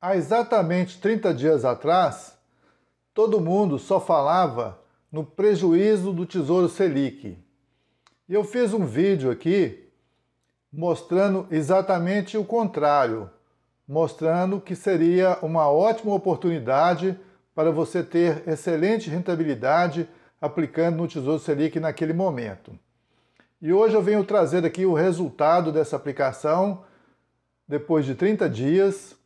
Há exatamente 30 dias atrás, todo mundo só falava no prejuízo do Tesouro Selic. E eu fiz um vídeo aqui mostrando exatamente o contrário, mostrando que seria uma ótima oportunidade para você ter excelente rentabilidade aplicando no Tesouro Selic naquele momento. E hoje eu venho trazer aqui o resultado dessa aplicação depois de 30 dias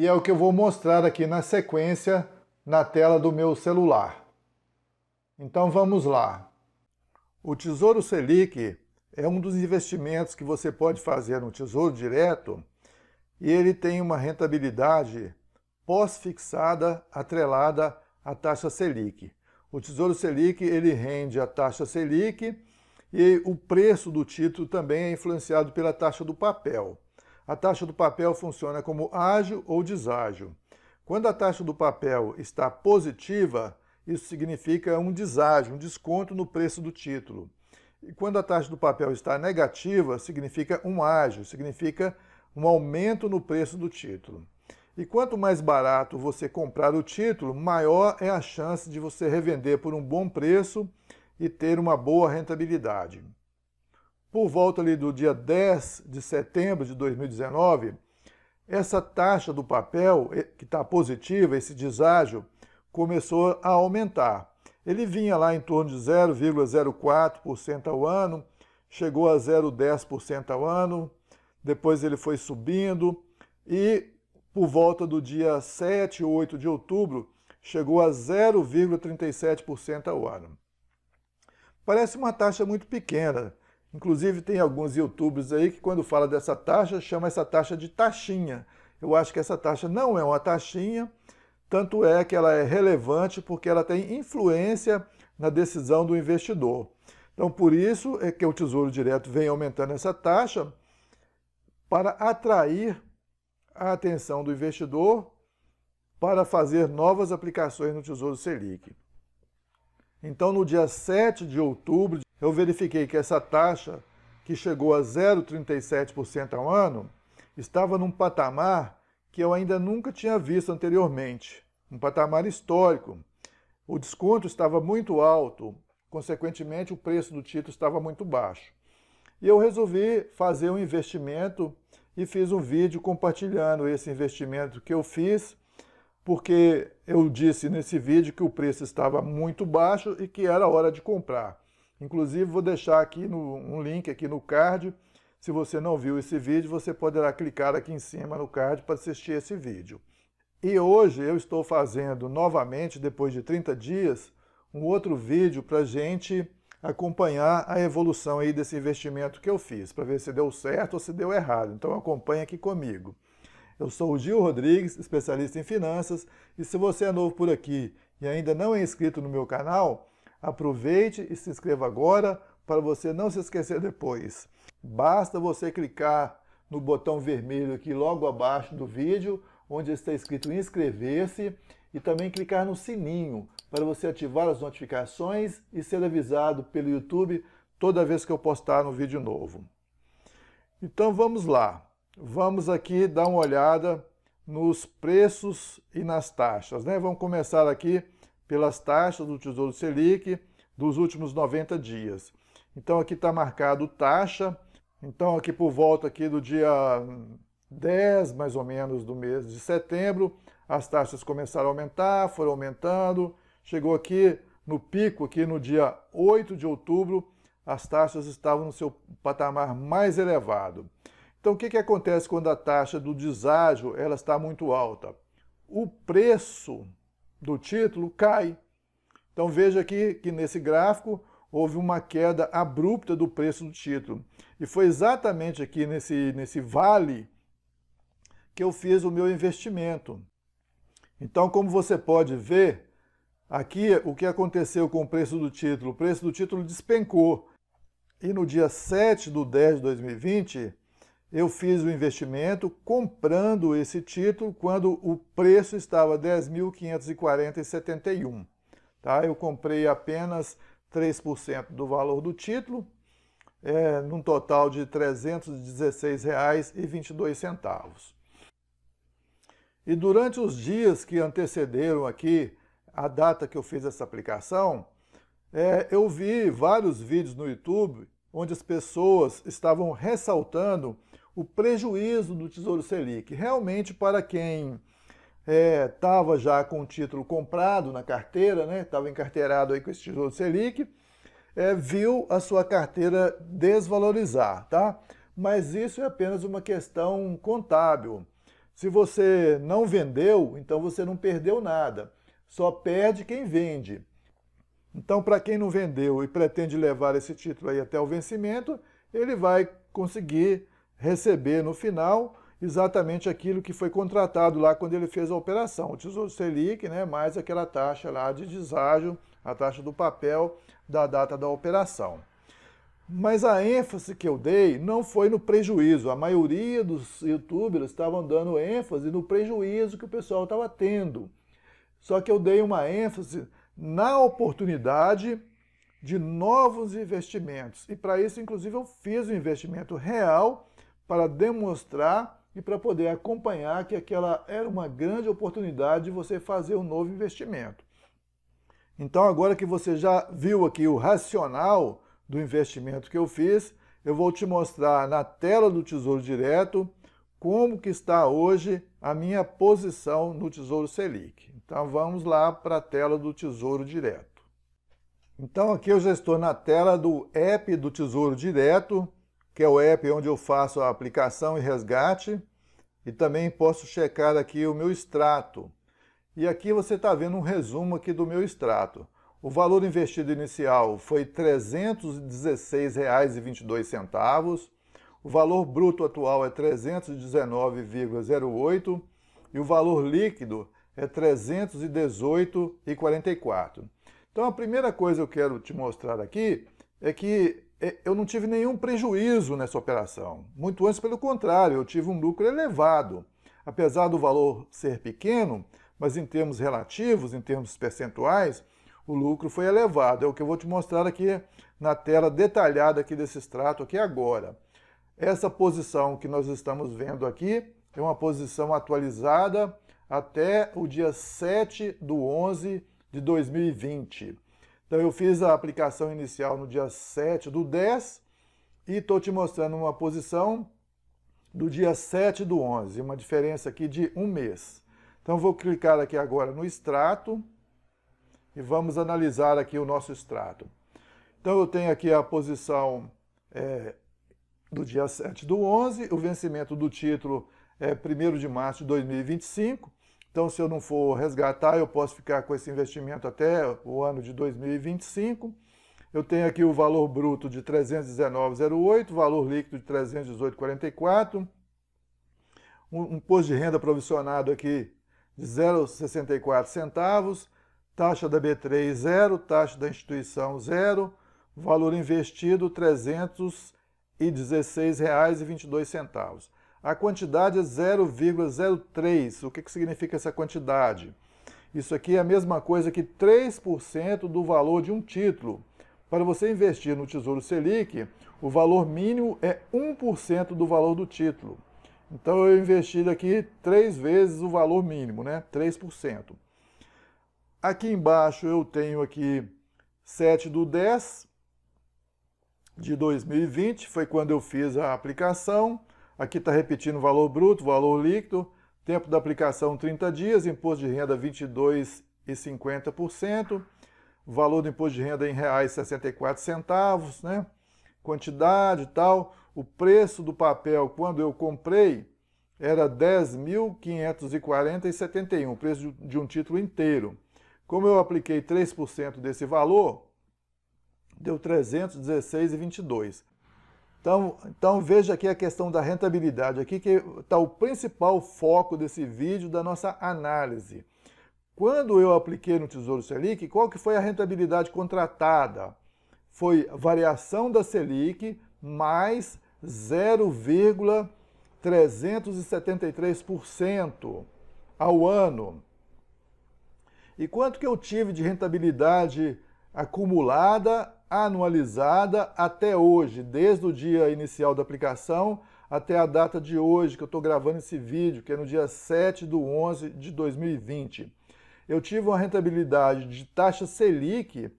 e é o que eu vou mostrar aqui na sequência na tela do meu celular. Então vamos lá. O Tesouro Selic é um dos investimentos que você pode fazer no Tesouro Direto e ele tem uma rentabilidade pós-fixada atrelada à taxa Selic. O Tesouro Selic ele rende a taxa Selic e o preço do título também é influenciado pela taxa do papel. A taxa do papel funciona como ágio ou deságio. Quando a taxa do papel está positiva, isso significa um deságio, um desconto no preço do título. E quando a taxa do papel está negativa, significa um ágio, significa um aumento no preço do título. E quanto mais barato você comprar o título, maior é a chance de você revender por um bom preço e ter uma boa rentabilidade por volta ali do dia 10 de setembro de 2019, essa taxa do papel, eh, que está positiva, esse deságio, começou a aumentar. Ele vinha lá em torno de 0,04% ao ano, chegou a 0,10% ao ano, depois ele foi subindo e por volta do dia 7 ou 8 de outubro chegou a 0,37% ao ano. Parece uma taxa muito pequena, Inclusive, tem alguns youtubers aí que, quando fala dessa taxa, chama essa taxa de taxinha. Eu acho que essa taxa não é uma taxinha, tanto é que ela é relevante porque ela tem influência na decisão do investidor. Então, por isso é que o Tesouro Direto vem aumentando essa taxa para atrair a atenção do investidor para fazer novas aplicações no Tesouro Selic. Então, no dia 7 de outubro eu verifiquei que essa taxa, que chegou a 0,37% ao ano, estava num patamar que eu ainda nunca tinha visto anteriormente, um patamar histórico. O desconto estava muito alto, consequentemente, o preço do título estava muito baixo. E eu resolvi fazer um investimento e fiz um vídeo compartilhando esse investimento que eu fiz, porque eu disse nesse vídeo que o preço estava muito baixo e que era hora de comprar. Inclusive, vou deixar aqui no, um link aqui no card. Se você não viu esse vídeo, você poderá clicar aqui em cima no card para assistir esse vídeo. E hoje eu estou fazendo novamente, depois de 30 dias, um outro vídeo para gente acompanhar a evolução aí desse investimento que eu fiz, para ver se deu certo ou se deu errado. Então acompanha aqui comigo. Eu sou o Gil Rodrigues, especialista em finanças, e se você é novo por aqui e ainda não é inscrito no meu canal, Aproveite e se inscreva agora para você não se esquecer depois. Basta você clicar no botão vermelho aqui logo abaixo do vídeo, onde está escrito inscrever-se, e também clicar no sininho para você ativar as notificações e ser avisado pelo YouTube toda vez que eu postar um vídeo novo. Então vamos lá. Vamos aqui dar uma olhada nos preços e nas taxas, né? Vamos começar aqui pelas taxas do Tesouro Selic dos últimos 90 dias. Então aqui está marcado taxa, então aqui por volta aqui do dia 10 mais ou menos do mês de setembro, as taxas começaram a aumentar, foram aumentando, chegou aqui no pico aqui no dia 8 de outubro, as taxas estavam no seu patamar mais elevado. Então o que, que acontece quando a taxa do deságio ela está muito alta? O preço do título cai. Então veja aqui que nesse gráfico houve uma queda abrupta do preço do título. E foi exatamente aqui nesse, nesse vale que eu fiz o meu investimento. Então, como você pode ver, aqui o que aconteceu com o preço do título? O preço do título despencou. E no dia 7 de 10 de 2020, eu fiz o investimento comprando esse título quando o preço estava 10.540,71. Tá? Eu comprei apenas 3% do valor do título, é, num total de R$ 316,22. E durante os dias que antecederam aqui a data que eu fiz essa aplicação, é, eu vi vários vídeos no YouTube onde as pessoas estavam ressaltando o prejuízo do Tesouro Selic. Realmente, para quem estava é, já com o título comprado na carteira, estava né, encarteirado aí com esse Tesouro Selic, é, viu a sua carteira desvalorizar, tá? Mas isso é apenas uma questão contábil. Se você não vendeu, então você não perdeu nada. Só perde quem vende. Então, para quem não vendeu e pretende levar esse título aí até o vencimento, ele vai conseguir receber no final exatamente aquilo que foi contratado lá quando ele fez a operação. O Tesouro Selic, né, mais aquela taxa lá de deságio, a taxa do papel da data da operação. Mas a ênfase que eu dei não foi no prejuízo. A maioria dos youtubers estavam dando ênfase no prejuízo que o pessoal estava tendo. Só que eu dei uma ênfase na oportunidade de novos investimentos. E para isso, inclusive, eu fiz um investimento real para demonstrar e para poder acompanhar que aquela era uma grande oportunidade de você fazer um novo investimento. Então, agora que você já viu aqui o racional do investimento que eu fiz, eu vou te mostrar na tela do Tesouro Direto como que está hoje a minha posição no Tesouro Selic. Então vamos lá para a tela do Tesouro Direto. Então aqui eu já estou na tela do app do Tesouro Direto que é o app onde eu faço a aplicação e resgate. E também posso checar aqui o meu extrato. E aqui você está vendo um resumo aqui do meu extrato. O valor investido inicial foi R$ 316,22. O valor bruto atual é 319,08 e o valor líquido é 318,44. Então a primeira coisa que eu quero te mostrar aqui é que é, eu não tive nenhum prejuízo nessa operação. Muito antes, pelo contrário, eu tive um lucro elevado. Apesar do valor ser pequeno, mas em termos relativos, em termos percentuais, o lucro foi elevado. É o que eu vou te mostrar aqui na tela detalhada aqui desse extrato aqui agora. Essa posição que nós estamos vendo aqui é uma posição atualizada até o dia 7 do 11 de 2020. Então eu fiz a aplicação inicial no dia 7 do 10 e estou te mostrando uma posição do dia 7 do 11, uma diferença aqui de um mês. Então vou clicar aqui agora no extrato e vamos analisar aqui o nosso extrato. Então eu tenho aqui a posição é, do dia 7 do 11, o vencimento do título é 1 de março de 2025, então, se eu não for resgatar, eu posso ficar com esse investimento até o ano de 2025. Eu tenho aqui o valor bruto de 319,08, valor líquido de 318,44, um, um imposto de renda provisionado aqui de 0,64 centavos, taxa da B3 zero, taxa da instituição zero, valor investido R$ 316,22. A quantidade é 0,03. O que, que significa essa quantidade? Isso aqui é a mesma coisa que 3% do valor de um título. Para você investir no Tesouro Selic, o valor mínimo é 1% do valor do título. Então eu investi aqui três vezes o valor mínimo, né? 3%. Aqui embaixo eu tenho aqui 7 do 10 de 2020, foi quando eu fiz a aplicação. Aqui está repetindo o valor bruto, valor líquido, tempo da aplicação 30 dias, imposto de renda 22,50%, valor do imposto de renda em reais 64 centavos, né? quantidade e tal. O preço do papel quando eu comprei era 10.540,71, o preço de um título inteiro. Como eu apliquei 3% desse valor, deu 316,22. Então, então veja aqui a questão da rentabilidade, aqui que está o principal foco desse vídeo, da nossa análise. Quando eu apliquei no Tesouro Selic, qual que foi a rentabilidade contratada? Foi variação da Selic mais 0,373% ao ano. E quanto que eu tive de rentabilidade acumulada anualizada até hoje, desde o dia inicial da aplicação até a data de hoje que eu estou gravando esse vídeo, que é no dia 7 do 11 de 2020. Eu tive uma rentabilidade de taxa Selic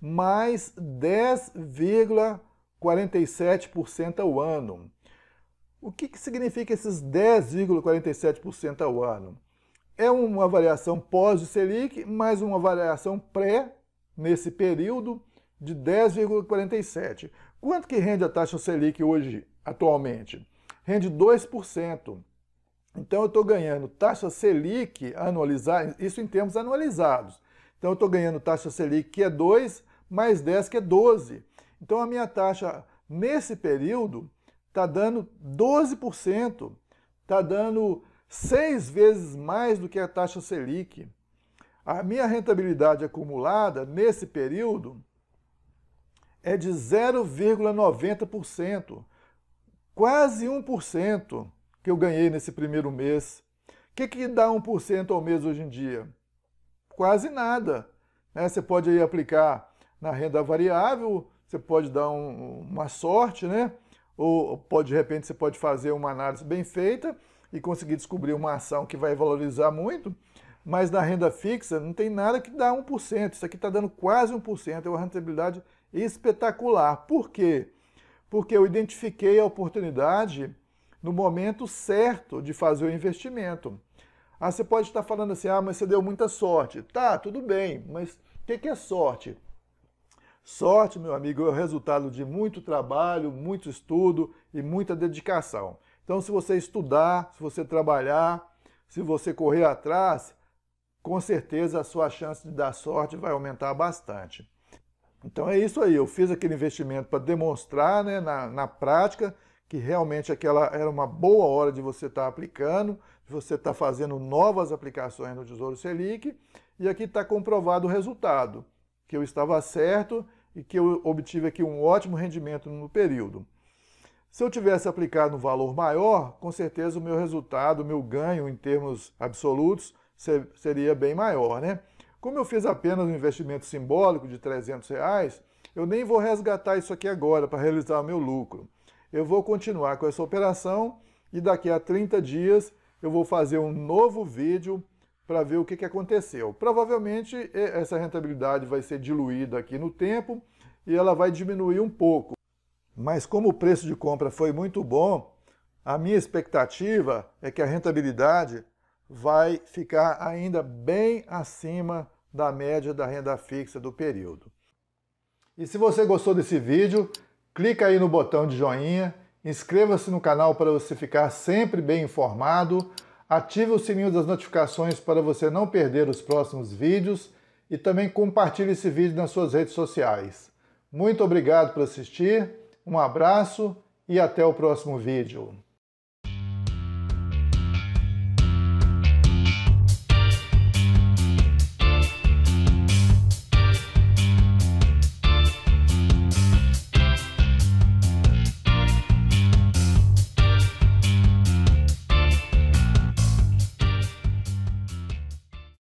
mais 10,47% ao ano. O que, que significa esses 10,47% ao ano? É uma variação pós-Selic, mais uma variação pré nesse período, de 10,47. Quanto que rende a taxa Selic hoje, atualmente? Rende 2%. Então eu estou ganhando taxa Selic anualizada, isso em termos anualizados. Então eu estou ganhando taxa Selic que é 2, mais 10 que é 12. Então a minha taxa nesse período está dando 12%, está dando seis vezes mais do que a taxa Selic. A minha rentabilidade acumulada nesse período é de 0,90%, quase 1% que eu ganhei nesse primeiro mês. O que, que dá 1% ao mês hoje em dia? Quase nada. Né? Você pode aí aplicar na renda variável, você pode dar um, uma sorte, né? Ou pode, de repente, você pode fazer uma análise bem feita e conseguir descobrir uma ação que vai valorizar muito, mas na renda fixa não tem nada que dá 1%. Isso aqui está dando quase 1%, é uma rentabilidade espetacular. Por quê? Porque eu identifiquei a oportunidade no momento certo de fazer o investimento. Ah, você pode estar falando assim, ah, mas você deu muita sorte. Tá, tudo bem, mas o que, que é sorte? Sorte, meu amigo, é o resultado de muito trabalho, muito estudo e muita dedicação. Então, se você estudar, se você trabalhar, se você correr atrás, com certeza a sua chance de dar sorte vai aumentar bastante. Então é isso aí, eu fiz aquele investimento para demonstrar né, na, na prática que realmente aquela era uma boa hora de você estar tá aplicando, de você estar tá fazendo novas aplicações no Tesouro Selic, e aqui está comprovado o resultado, que eu estava certo e que eu obtive aqui um ótimo rendimento no período. Se eu tivesse aplicado um valor maior, com certeza o meu resultado, o meu ganho em termos absolutos seria bem maior, né? Como eu fiz apenas um investimento simbólico de 300 reais, eu nem vou resgatar isso aqui agora para realizar o meu lucro. Eu vou continuar com essa operação e daqui a 30 dias eu vou fazer um novo vídeo para ver o que, que aconteceu. Provavelmente essa rentabilidade vai ser diluída aqui no tempo e ela vai diminuir um pouco. Mas como o preço de compra foi muito bom, a minha expectativa é que a rentabilidade vai ficar ainda bem acima da média da renda fixa do período. E se você gostou desse vídeo, clica aí no botão de joinha, inscreva-se no canal para você ficar sempre bem informado, ative o sininho das notificações para você não perder os próximos vídeos e também compartilhe esse vídeo nas suas redes sociais. Muito obrigado por assistir, um abraço e até o próximo vídeo.